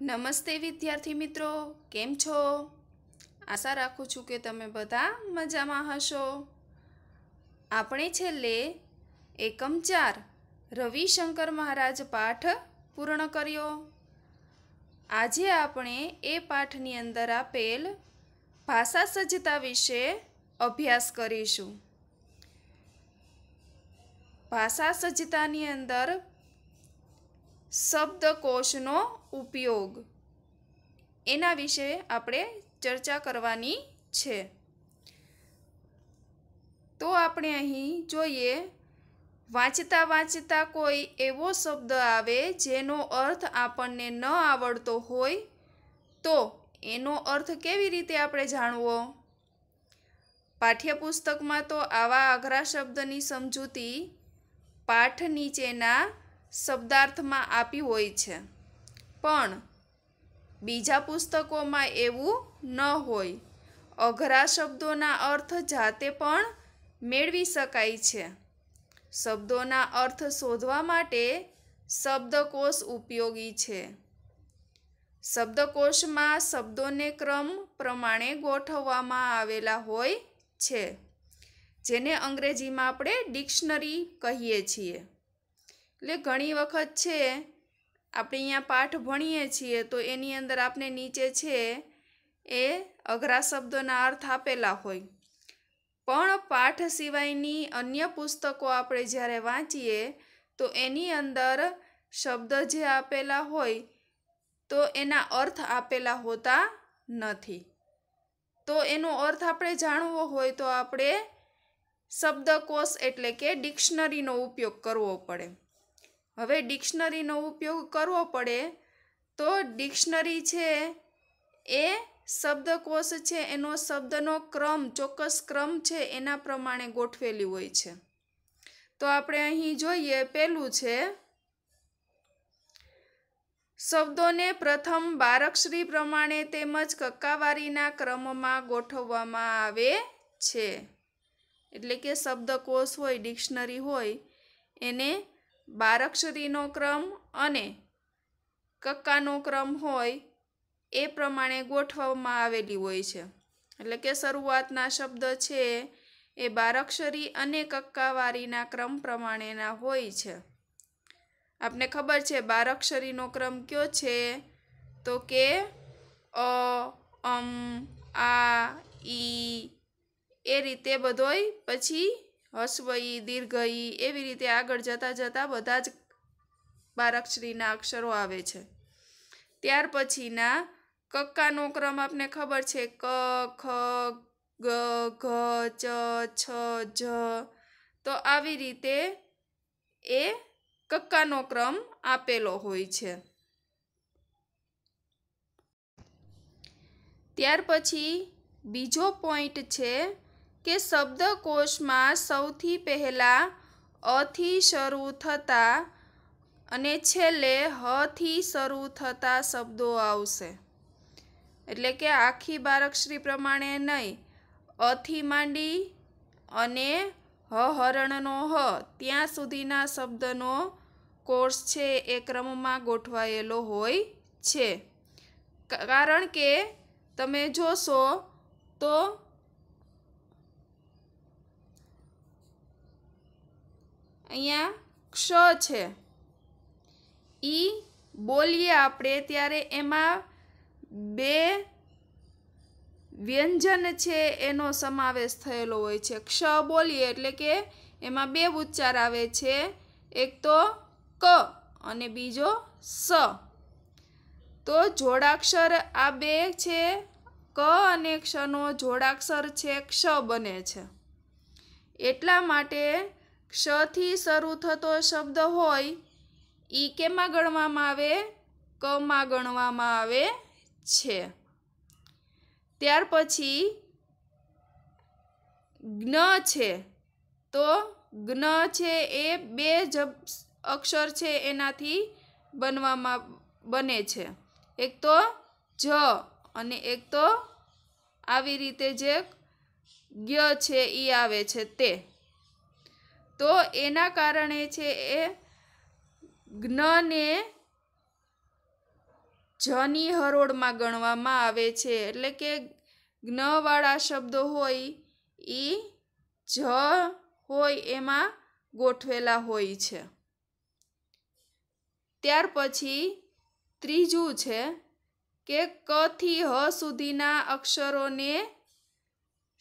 નમસ્તે વિદ્યાર્થી મિત્રો કેમ છો આશા રાખું છું કે તમે બધા મજામાં હશો આપણે છેલ્લે એકમ ચાર રવિશંકર મહારાજ પાઠ પૂર્ણ કર્યો આજે આપણે એ પાઠની અંદર આપેલ ભાષા સજ્જતા વિશે અભ્યાસ કરીશું ભાષા સજ્જતાની અંદર શબ્દકોશનો ઉપયોગ એના વિશે આપણે ચર્ચા કરવાની છે તો આપણે અહીં જોઈએ વાંચતા વાંચતા કોઈ એવો શબ્દ આવે જેનો અર્થ આપણને ન આવડતો હોય તો એનો અર્થ કેવી રીતે આપણે જાણવો પાઠ્યપુસ્તકમાં તો આવા અઘરા શબ્દની સમજૂતી પાઠ નીચેના શબ્દાર્થમાં આપી હોય છે પણ બીજા પુસ્તકોમાં એવું ન હોય અઘરા શબ્દોના અર્થ જાતે પણ મેળવી શકાય છે શબ્દોના અર્થ શોધવા માટે શબ્દકોષ ઉપયોગી છે શબ્દકોષમાં શબ્દોને ક્રમ પ્રમાણે ગોઠવવામાં આવેલા હોય છે જેને અંગ્રેજીમાં આપણે ડિક્શનરી કહીએ છીએ એટલે ઘણી વખત છે આપણે અહીંયા પાઠ ભણીએ છીએ તો એની અંદર આપણે નીચે છે એ અઘરા શબ્દોના અર્થ આપેલા હોય પણ પાઠ સિવાયની અન્ય પુસ્તકો આપણે જ્યારે વાંચીએ તો એની અંદર શબ્દ જે આપેલા હોય તો એના અર્થ આપેલા હોતા નથી તો એનો અર્થ આપણે જાણવો હોય તો આપણે શબ્દકોષ એટલે કે ડિક્શનરીનો ઉપયોગ કરવો પડે હવે ડિક્શનરીનો ઉપયોગ કરવો પડે તો ડિક્શનરી છે એ શબ્દકોષ છે એનો શબ્દનો ક્રમ ચોક્કસ ક્રમ છે એના પ્રમાણે ગોઠવેલી હોય છે તો આપણે અહીં જોઈએ પહેલું છે શબ્દોને પ્રથમ બારકશ્રી પ્રમાણે તેમજ કક્કાવારીના ક્રમમાં ગોઠવવામાં આવે છે એટલે કે શબ્દકોષ હોય ડિક્શનરી હોય એને બારાક્ષરીનો ક્રમ અને કક્કાનો ક્રમ હોય એ પ્રમાણે ગોઠવવામાં આવેલી હોય છે એટલે કે શરૂઆતના શબ્દ છે એ બારાક્ષરી અને કક્કાવારીના ક્રમ પ્રમાણેના હોય છે આપને ખબર છે બારાક્ષરીનો ક્રમ કયો છે તો કે અ અમ આ ઈ એ રીતે બધોય પછી હસ્વઈ દીર્ઘઈ એવી રીતે આગળ જતાં જતાં બધા જ બારકશ્રીના અક્ષરો આવે છે ત્યાર પછીના કક્કાનો ક્રમ આપને ખબર છે ક ખ ગ ઘ ચ છ જ તો આવી રીતે એ કક્કાનો ક્રમ આપેલો હોય છે ત્યાર પછી બીજો પોઈન્ટ છે કે શબ્દકોશમાં સૌથી પહેલાં અથી શરૂ થતા અને છેલ્લે હથી શરૂ થતા શબ્દો આવશે એટલે કે આખી બારકશ્રી પ્રમાણે નહીં અથી માંડી અને હહરણનો હ ત્યાં સુધીના શબ્દનો કોર્સ છે એ ક્રમમાં ગોઠવાયેલો હોય છે કારણ કે તમે જોશો તો અહીંયા ક્ષ છે એ બોલીએ આપણે ત્યારે એમાં બે વ્યંજન છે એનો સમાવેશ થયેલો હોય છે ક્ષ બોલીએ એટલે કે એમાં બે ઉચ્ચાર આવે છે એક તો ક અને બીજો સ તો જોડાક્ષર આ બે છે ક અને ક્ષનો જોડાક્ષર છે ક્ષ બને છે એટલા માટે ક્ષથી શરૂ થતો શબ્દ હોય એ કેમાં ગણવામાં આવે કમાં ગણવામાં આવે છે ત્યાર પછી જ્ઞ છે તો જ્ઞ છે એ બે જબ અક્ષર છે એનાથી બનવામાં બને છે એક તો જ અને એક તો આવી રીતે જે જ્ઞ છે એ આવે છે તે તો એના કારણે છે એ જ્ઞને જની હરોળમાં ગણવામાં આવે છે એટલે કે જ્ઞવાળા શબ્દો હોય એ જ હોય એમાં ગોઠવેલા હોય છે ત્યાર પછી ત્રીજું છે કે કથી હ સુધીના અક્ષરોને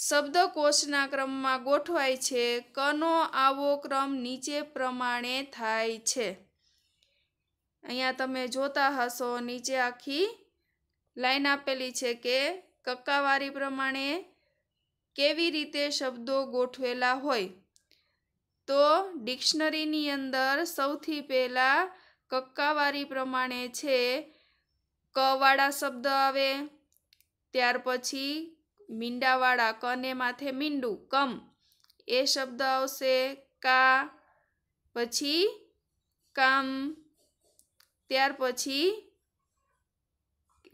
શબ્દકોશના ક્રમમાં ગોઠવાય છે કનો આવો ક્રમ નીચે પ્રમાણે થાય છે અહીંયા તમે જોતા હશો નીચે આખી લાઈન આપેલી છે કે કક્કાવારી પ્રમાણે કેવી રીતે શબ્દો ગોઠવેલા હોય તો ડિક્શનરીની અંદર સૌથી પહેલાં કક્કાવારી પ્રમાણે છે કવાળા શબ્દ આવે ત્યાર પછી મીંડાવાળા કને માથે મીંડું કમ એ શબ્દ આવશે કા પછી કામ ત્યાર પછી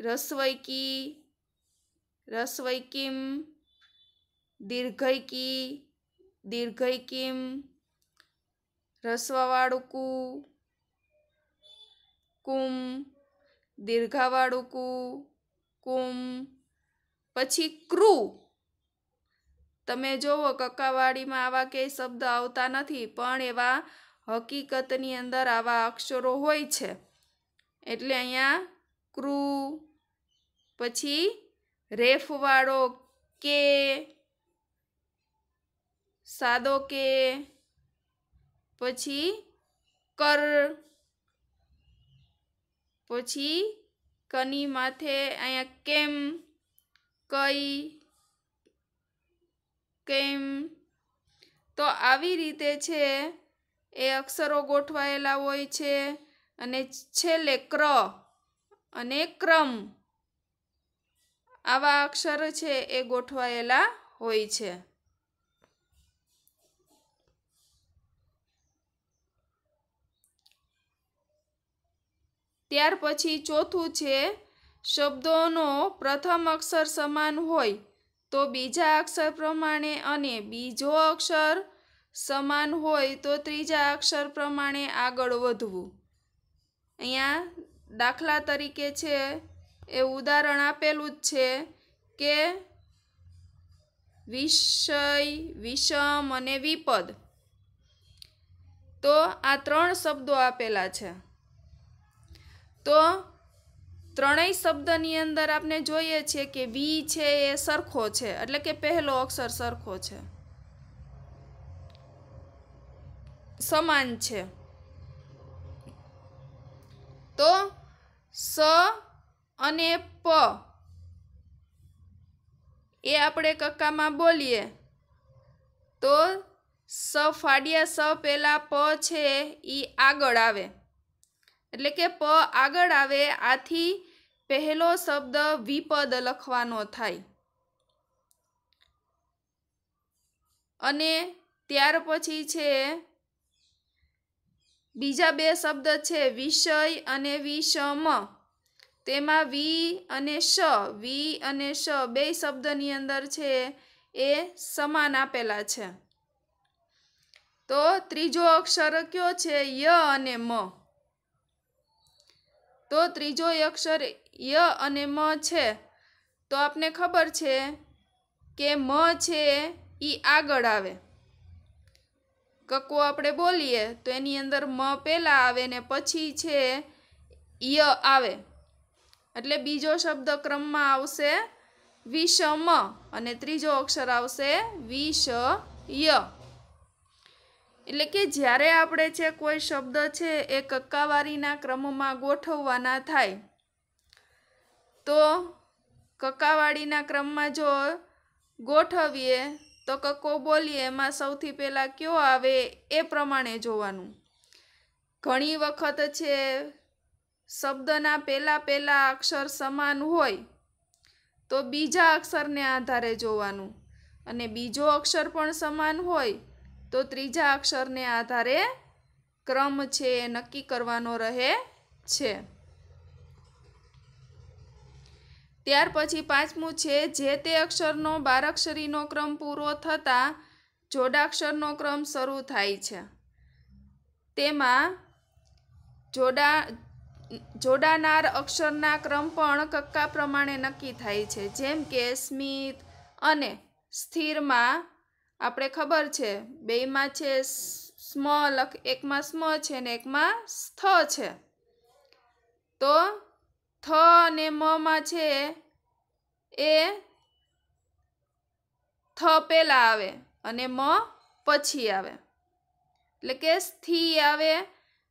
રસવૈકી રસવૈકીમ દીર્ઘૈકી દીર્ઘૈકીમ રસવાવાળું કુ કુમ દીર્ઘાવાળું કુ કુમ પછી ક્રુ તમે જોવો કક્કાવાડીમાં આવા કે શબ્દ આવતા નથી પણ એવા હકીકતની અંદર આવા અક્ષરો હોય છે એટલે અહીંયા ક્રુ પછી રેફવાળો કે સાદો કે પછી કર પછી કની માથે અહીંયા કેમ કઈ કેમ તો આવી રીતે છે એ અક્ષરો ગોઠવાયેલા હોય છે અને છેલ્લે ક્ર અને ક્રમ આવા અક્ષર છે એ ગોઠવાયેલા હોય છે ત્યાર પછી ચોથું છે શબ્દોનો પ્રથમ અક્ષર સમાન હોય તો બીજા અક્ષર પ્રમાણે અને બીજો અક્ષર સમાન હોય તો ત્રીજા અક્ષર પ્રમાણે આગળ વધવું અહીંયા દાખલા તરીકે છે એ ઉદાહરણ આપેલું જ છે કે વિષય વિષમ અને વિપદ તો આ ત્રણ શબ્દો આપેલા છે તો ત્રણેય શબ્દની અંદર આપણે જોઈએ છીએ કે વી છે એ સરખો છે એટલે કે પહેલો અક્ષર સરખો છે સમાન છે તો સ અને પ એ આપણે કક્કામાં બોલીએ તો સ ફાડિયા સ પહેલાં પ છે એ આગળ આવે એટલે કે પ આગળ આવે આથી પહેલો શબ્દ વિપદ લખવાનો થાય અને ત્યાર પછી છે બીજા બે શબ્દ છે વિષય અને વિષમ તેમાં વી અને શ વી અને શ બે શબ્દની અંદર છે એ સમાન આપેલા છે તો ત્રીજો અક્ષર કયો છે ય અને મ તો ત્રીજો અક્ષર ય અને મ છે તો આપને ખબર છે કે મ છે એ આગળ આવે કક્કો આપણે બોલીએ તો એની અંદર મ પહેલાં આવે ને પછી છે ય આવે એટલે બીજો શબ્દ ક્રમમાં આવશે વિષમ અને ત્રીજો અક્ષર આવશે વિષ ય એટલે કે જ્યારે આપણે છે કોઈ શબ્દ છે એ કક્કાવારીના ક્રમમાં ગોઠવવાના થાય તો કક્કાવાળીના ક્રમમાં જો ગોઠવીએ તો કક્કો બોલીએ એમાં સૌથી પહેલાં કયો આવે એ પ્રમાણે જોવાનું ઘણી વખત છે શબ્દના પહેલાં પહેલાં અક્ષર સમાન હોય તો બીજા અક્ષરને આધારે જોવાનું અને બીજો અક્ષર પણ સમાન હોય તો ત્રીજા અક્ષરને આધારે ક્રમ છે એ નક્કી કરવાનો રહે છે ત્યાર પછી પાંચમું છે જે તે અક્ષરનો બારાક્ષરીનો ક્રમ પૂરો થતાં જોડાક્ષરનો ક્રમ શરૂ થાય છે તેમાં જોડા જોડાનાર અક્ષરના ક્રમ પણ કક્કા પ્રમાણે નક્કી થાય છે જેમ કે સ્મિત અને સ્થિરમાં આપણે ખબર છે બેયમાં છે સ્મ લખ એકમાં સ્મ છે ને એકમાં સ્થ છે તો થ અને મમાં છે એ થ પહેલાં આવે અને મ પછી આવે એટલે કે સ્થિ આવે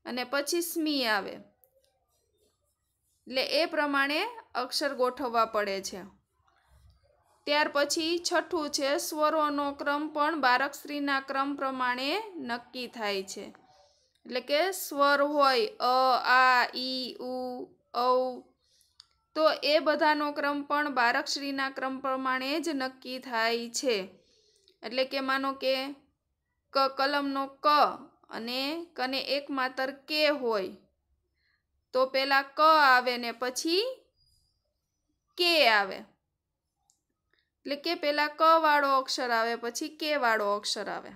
અને પછી સ્મી આવે એટલે એ પ્રમાણે અક્ષર ગોઠવવા પડે છે ત્યાર પછી છઠ્ઠું છે સ્વરોનો ક્રમ પણ બાળક ક્રમ પ્રમાણે નક્કી થાય છે એટલે કે સ્વર હોય અ આ ઈ ઉ ઔ તો એ બધાનો ક્રમ પણ બાળક ક્રમ પ્રમાણે જ નક્કી થાય છે એટલે કે માનો કે ક કલમનો ક અને કને એક માત્ર કે હોય તો પહેલાં ક આવે ને પછી કે આવે એટલે કે પહેલાં ક વાળો અક્ષર આવે પછી કે વાળો અક્ષર આવે